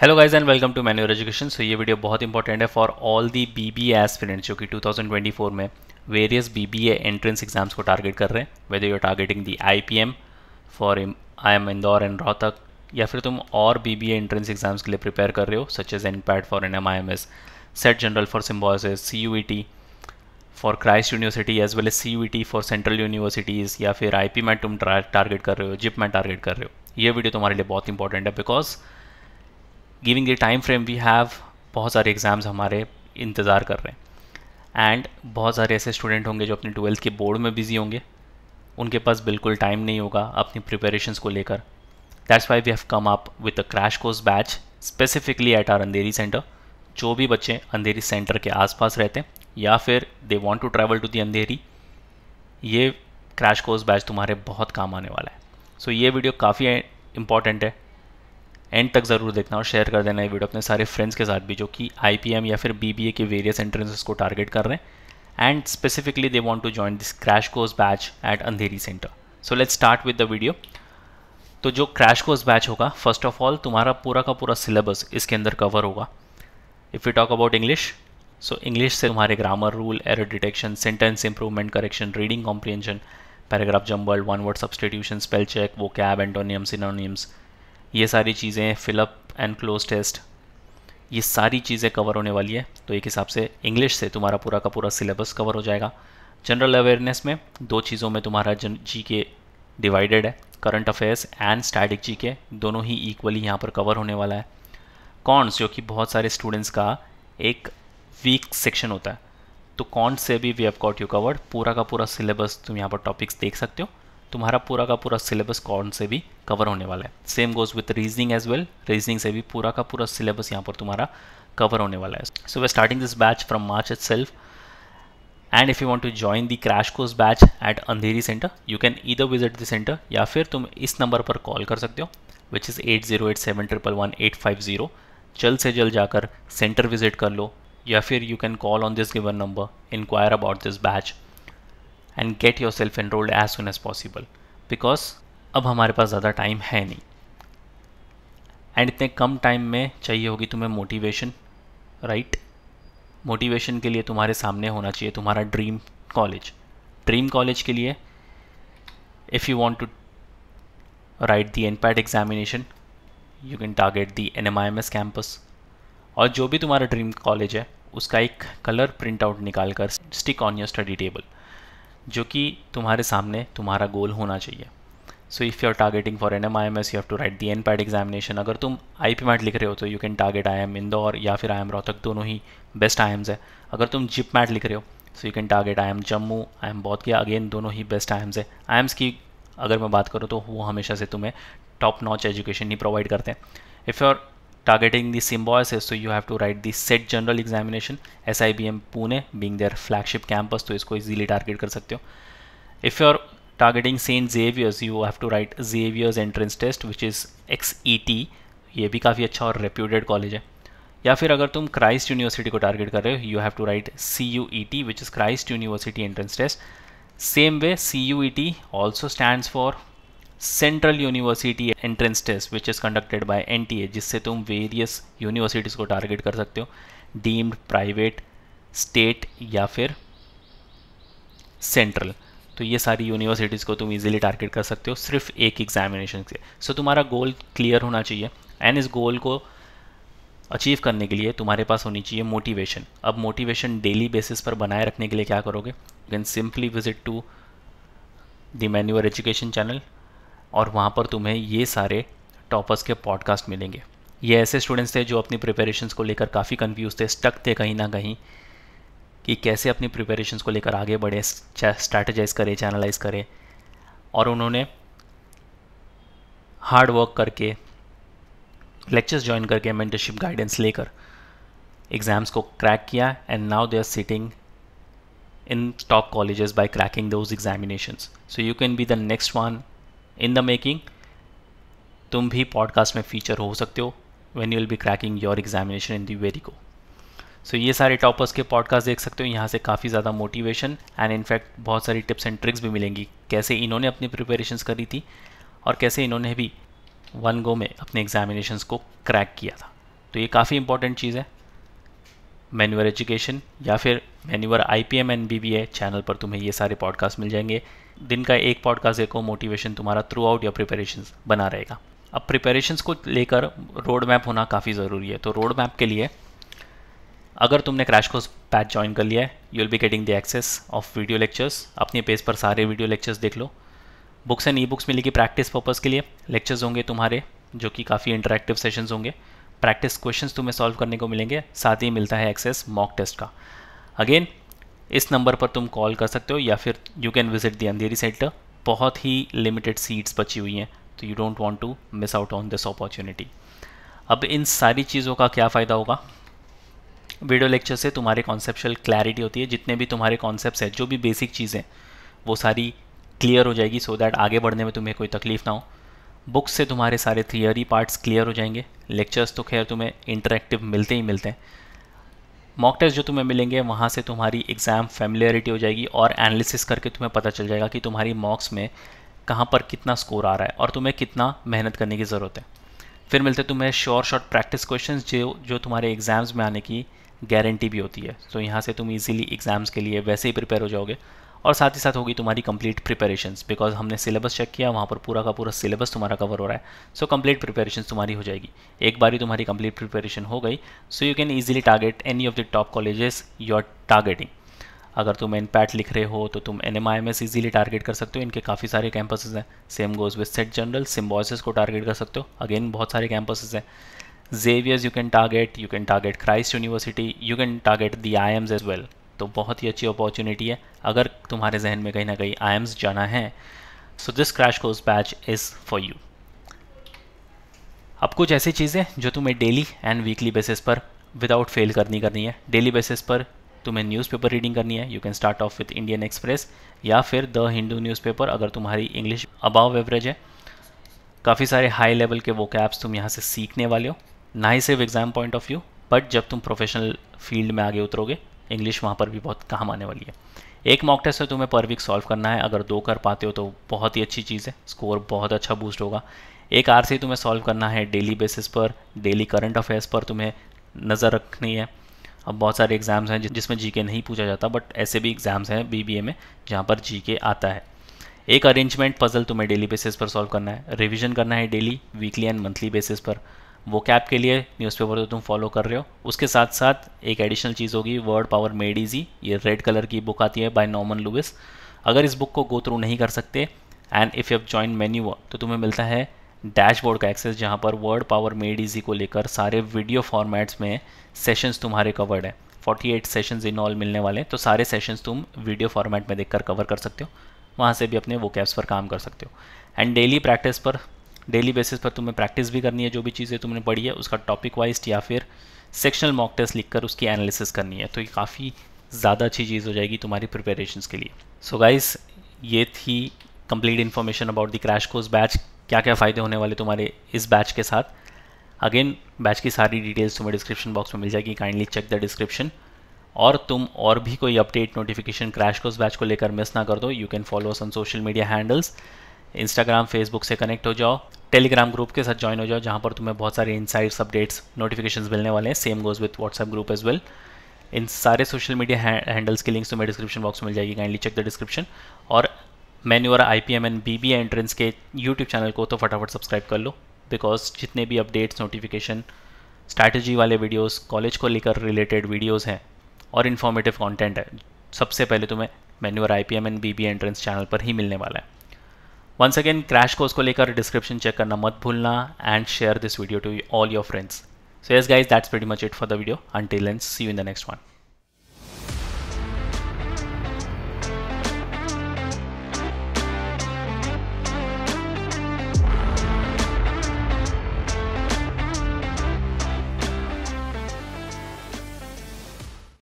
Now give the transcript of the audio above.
Hello guys and welcome to मैन्यूर education so ये video बहुत इंपॉर्टेंट है for all the BBA aspirants जो कि 2024 में वेरियस बीबीए एंट्रेंस एग्जाम्स को टारगेट कर रहे हैं whether you are targeting the IPM for I M Indore and Rohtak या फिर तुम और बीबीए एंट्रेंस एग्जाम्स के लिए प्रिपेयर कर रहे हो such as N PAT for N M I M S SET general for Symbiosis C U E T for Christ University as well as C U T for central universities या फिर I P में तुम target कर रहे हो zip में target कर रहे हो ये वीडियो तुम्हारे लिए बहुत इंपॉर्टेंट है because giving the time frame we have बहुत सारे एग्ज़ाम्स हमारे इंतज़ार कर रहे हैं एंड बहुत सारे ऐसे स्टूडेंट होंगे जो अपने ट्वेल्थ के बोर्ड में बिजी होंगे उनके पास बिल्कुल टाइम नहीं होगा अपनी प्रिपरेशंस को लेकर that's why we have come up with a crash course batch specifically at our Andheri centre जो भी बच्चे अंधेरी सेंटर के आसपास रहते हैं या फिर they want to travel to the Andheri ये क्रैश कोर्स बैच तुम्हारे बहुत काम आने वाला है सो so, ये वीडियो काफ़ी इंपॉर्टेंट है एंड तक ज़रूर देखना और शेयर कर देना ये वीडियो अपने सारे फ्रेंड्स के साथ भी जो कि आई या फिर बी के वेरियस एंट्रेंसेस को टारगेट कर रहे हैं and specifically they want to join this crash course batch at Andheri centre so let start with the video तो जो क्रैश कोर्स बैच होगा फर्स्ट ऑफ ऑल तुम्हारा पूरा का पूरा सिलेबस इसके अंदर कवर होगा if you talk about English so English से तुम्हारे grammar rule error detection sentence improvement correction reading comprehension paragraph jumble one word substitution spell check vocab antonyms इनोनियम्स ये सारी चीज़ें फिलअप एंड क्लोज टेस्ट ये सारी चीज़ें cover होने वाली है तो एक हिसाब से इंग्लिश से तुम्हारा पूरा का पूरा सिलेबस कवर हो जाएगा जनरल अवेयरनेस में दो चीज़ों में तुम्हारा जन जी के डिवाइडेड है current affairs and static G K दोनों ही इक्वली यहाँ पर कवर होने वाला है कॉन्स जो कि बहुत सारे स्टूडेंट्स का एक वीक सेक्शन होता है तो कॉन्स से भी we have got you covered पूरा का पूरा सिलेबस तुम यहाँ पर टॉपिक्स देख सकते हो तुम्हारा पूरा का पूरा सिलेबस कौन से भी कवर होने वाला है same goes with reasoning as well reasoning से भी पूरा का पूरा सिलेबस यहाँ पर तुम्हारा कवर होने वाला है so we starting this batch from March itself and if you want to join the crash course batch at Andheri centre you can either visit the centre या फिर तुम इस नंबर पर कॉल कर सकते हो which is eight zero eight seven triple one eight five zero जल्द से जल्द जाकर सेंटर विजिट कर लो या फिर you can call on this given number inquire about this batch and get yourself enrolled as soon as possible because अब हमारे पास ज़्यादा टाइम है नहीं एंड इतने कम टाइम में चाहिए होगी तुम्हें मोटिवेशन राइट मोटिवेशन के लिए तुम्हारे सामने होना चाहिए तुम्हारा ड्रीम कॉलेज ड्रीम कॉलेज के लिए if you want to write the N PAT examination you can target the N M I M S campus और जो भी तुम्हारा ड्रीम कॉलेज है उसका एक कलर प्रिंट आउट निकाल कर stick on your study table जो कि तुम्हारे सामने तुम्हारा गोल होना चाहिए so if you are targeting for N M I M S you have to write the N PAT examination अगर तुम आई पी मैट लिख रहे हो तो you can target I M Indore या फिर आई एम रोहतक दोनों ही बेस्ट आई एम्स है अगर तुम जिप मैट लिख रहे हो so you can target I M Jammu I M Bodh या अगेन दोनों ही बेस्ट आई एम्स है आई एम्स की अगर मैं बात करूँ तो वो हमेशा से तुम्हें टॉप नॉच एजुकेशन ही प्रोवाइड करते हैं if you are targeting the symbiosis so you have to write the set general examination SIBM Pune being their flagship campus तो इसको easily target कर सकते हो if you are targeting St. Xavier's you have to write Xavier's entrance test which is XET ये भी काफ़ी अच्छा और reputed college है या फिर अगर तुम Christ University को target कर रहे हो you have to write CUET which is Christ University entrance test same way CUET also stands for central university entrance test which is conducted by N जिससे तुम वेरियस यूनिवर्सिटीज़ को target कर सकते हो डीम्ड प्राइवेट स्टेट या फिर central तो ये सारी यूनिवर्सिटीज़ को तुम इजीली टारगेट कर सकते हो सिर्फ एक एग्जामिनेशन से सो so, तुम्हारा गोल क्लियर होना चाहिए एंड इस गोल को अचीव करने के लिए तुम्हारे पास होनी चाहिए मोटिवेशन अब मोटिवेशन डेली बेसिस पर बनाए रखने के लिए क्या करोगे you can simply visit to the मैन्यूअर एजुकेशन चैनल और वहाँ पर तुम्हें ये सारे टॉपर्स के पॉडकास्ट मिलेंगे ये ऐसे स्टूडेंट्स थे जो अपनी प्रिपेरेशन को लेकर काफ़ी कन्फ्यूज थे स्टक थे कहीं ना कहीं कि कैसे अपनी प्रिपरेशंस को लेकर आगे बढ़े स्ट्रैटेजाइज करें चैनलाइज करें और उन्होंने हार्ड वर्क करके लेक्चर्स ज्वाइन करके मेंटरशिप गाइडेंस लेकर एग्ज़ाम्स को क्रैक किया and now they are sitting in top colleges by cracking those examinations so you can be the next one in the making तुम भी पॉडकास्ट में feature हो सकते हो when you will be cracking your examination in the very go so ये सारे toppers के podcast देख सकते हो यहाँ से काफ़ी ज़्यादा मोटिवेशन एंड इनफैक्ट बहुत सारी टिप्स एंड ट्रिक्स भी मिलेंगी कैसे इन्होंने अपनी प्रिपरेशन करी थी और कैसे इन्होंने भी वन गो में अपने एग्जामिनेशंस को क्रैक किया था तो ये काफ़ी इंपॉर्टेंट चीज़ है मैन्यूअर एजुकेशन या फिर मैन्यूअर I P M N B B A channel पर तुम्हें ये सारे पॉडकास्ट मिल जाएंगे दिन का एक पॉडकास्ट देखो मोटिवेशन तुम्हारा थ्रू आउट या प्रिपरेशन बना रहेगा अब प्रिपरेशंस को लेकर रोड मैप होना काफ़ी ज़रूरी है तो रोड मैप के लिए अगर तुमने क्रैश कोर्स पैच ज्वाइन कर लिया है you will be getting the access of video lectures अपने पेज पर सारे वीडियो लेक्चर्स देख लो बुक्स एंड ई बुक्स मिलेगी प्रैक्टिस पर्पज़ के लिए लेक्चर्स होंगे तुम्हारे जो कि काफ़ी इंटरेक्टिव सेशंस होंगे प्रैक्टिस क्वेश्चंस तुम्हें सॉल्व करने को मिलेंगे साथ ही मिलता है एक्सेस मॉक टेस्ट का अगेन इस नंबर पर तुम कॉल कर सकते हो या फिर you can visit the Andheri centre बहुत ही लिमिटेड सीट्स बची हुई हैं तो you don't want to miss out on this opportunity अब इन सारी चीज़ों का क्या फ़ायदा होगा वीडियो लेक्चर से तुम्हारे कॉन्सेप्शल क्लैरिटी होती है जितने भी तुम्हारे कॉन्सेप्ट हैं जो भी बेसिक चीज़ें वो सारी क्लियर हो जाएगी सो so दैट आगे बढ़ने में तुम्हें कोई तकलीफ़ ना हो बुक्स से तुम्हारे सारे थियोरी पार्ट्स क्लियर हो जाएंगे लेक्चर्स तो खैर तुम्हें इंटरेक्टिव मिलते ही मिलते हैं मॉक टेस्ट जो तुम्हें मिलेंगे वहाँ से तुम्हारी एग्ज़ाम फेमिलियरिटी हो जाएगी और एनालिसिस करके तुम्हें पता चल जाएगा कि तुम्हारी मॉक्स में कहाँ पर कितना स्कोर आ रहा है और तुम्हें कितना मेहनत करने की ज़रूरत है फिर मिलते तुम्हें शॉर्ट शॉर्ट प्रैक्टिस क्वेश्चन जो जो तुम्हारे एग्ज़ाम्स में आने की गारंटी भी होती है तो यहाँ से तुम इजीली एग्ज़ाम्स के लिए वैसे ही प्रिपेयर हो जाओगे और साथ ही साथ होगी तुम्हारी कंप्लीट प्रिपरेशंस बिकॉज हमने सिलेबस चेक किया वहाँ पर पूरा का पूरा सिलेबस तुम्हारा कवर हो रहा है सो कंप्लीट प्रिपरेशन तुम्हारी हो जाएगी एक बार ही तुम्हारी कंप्लीट प्रिपरेशन हो गई so you can easily target any of the top colleges you are targeting अगर तुम एन पैट लिख रहे हो तो तुम N M I M S easily target कर सकते हो इनके काफ़ी सारे कैंपसेज हैं same goes with SET general Symbiosis को टारगेट कर सकते हो अगेन बहुत सारे कैंपसेज हैं Xavier's you can target you can target Christ University you can target the I Ms as well तो बहुत ही अच्छी अपॉर्चुनिटी है अगर तुम्हारे जहन में कहीं ना कहीं आई एम्स जाना है so this crash course batch is for you अब कुछ ऐसी चीज़ें जो तुम्हें डेली एंड वीकली बेसिस पर विदाउट फेल करनी करनी है डेली बेसिस पर तुम्हें न्यूज़पेपर रीडिंग करनी है you can start off with Indian Express या फिर द हिंदू न्यूज़पेपर अगर तुम्हारी इंग्लिश अबाव एवरेज है काफ़ी सारे हाई लेवल के वो कैप्स तुम यहाँ से सीखने वाले हो ना ही सिर्फ exam point of view but जब तुम प्रोफेशनल फील्ड में आगे उतरोगे इंग्लिश वहाँ पर भी बहुत काम आने वाली है एक मॉक टेस्ट से तुम्हें पर वीक सॉल्व करना है अगर दो कर पाते हो तो बहुत ही अच्छी चीज़ है स्कोर बहुत अच्छा बूस्ट होगा एक आर सी तुम्हें सॉल्व करना है डेली बेसिस पर डेली करंट अफेयर्स पर तुम्हें नज़र रखनी है अब बहुत सारे एग्ज़ाम्स हैं जिसमें जी नहीं पूछा जाता बट ऐसे भी एग्ज़ाम्स हैं बी में जहाँ पर जी आता है एक अरेंजमेंट पजल तुम्हें डेली बेसिस पर सॉल्व करना है रिवीजन करना है daily weekly and monthly basis पर वो कैप के लिए न्यूज़पेपर तो तुम फॉलो कर रहे हो उसके साथ साथ एक एडिशनल चीज़ होगी वर्ड पावर मेड इजी ये रेड कलर की बुक आती है बाय नॉमन लुविस अगर इस बुक को गो थ्रू नहीं कर सकते एंड इफ़ यू ज्वाइन मेन्यू तो तुम्हें मिलता है डैशबोर्ड का एक्सेस जहाँ पर वर्ड पावर मेड इजी को लेकर सारे वीडियो फॉर्मेट्स में सेशंस तुम्हारे कवर्ड हैं 48 सेशंस इन ऑल मिलने वाले हैं तो सारे सेशंस तुम वीडियो फॉर्मेट में देखकर कवर कर सकते हो वहाँ से भी अपने वो कैप्स पर काम कर सकते हो एंड डेली प्रैक्टिस पर डेली बेसिस पर तुम्हें प्रैक्टिस भी करनी है जो भी चीज़ें तुमने पढ़ी है उसका टॉपिक वाइज या फिर सेक्शनल मॉक टेस्ट लिखकर उसकी एनालिसिस करनी है तो ये काफ़ी ज़्यादा अच्छी चीज़ हो जाएगी तुम्हारी प्रिपेरेशन के लिए सो so गाइस ये थी complete information about the crash course batch क्या क्या फ़ायदे होने वाले तुम्हारे इस बैच के साथ अगेन बैच की सारी डिटेल्स तुम्हें डिस्क्रिप्शन बॉक्स में मिल जाएगी काइंडली चेक द डिस्क्रिप्शन और तुम और भी कोई update notification crash course batch को लेकर मिस ना कर दो you can follow us on social media handles Instagram Facebook से कनेक्ट हो जाओ टेलीग्राम ग्रुप के साथ ज्वाइन हो जाओ जहाँ पर तुम्हें बहुत सारे इनसाइट्स अपडेट्स नोटिफिकेशन मिलने वाले हैं same goes with WhatsApp group as well इन सारे सोशल मीडिया हैंडल्स की लिंक्स तुम्हें डिस्क्रिप्शन बॉक्स में मिल जाएगी काइंडली चेक द डिस्क्रिप्शन और मैन्यू और I P M N B B entrance के यूट्यूब चैनल को तो फटाफट सब्सक्राइब कर लो बिकॉज जितने भी अपडेट्स नोटिफिकेशन स्ट्रैटेजी वाले वीडियोस कॉलेज को लेकर रिलेटेड वीडियोस हैं और इन्फॉर्मेटिव कंटेंट है सबसे पहले तुम्हें मेन्यू और I P M N B B entrance channel पर ही मिलने वाला है once again crash course को लेकर description check करना मत भूलना and share this video to all your friends. So yes guys that's pretty much it for the video. Until then see you in the next one.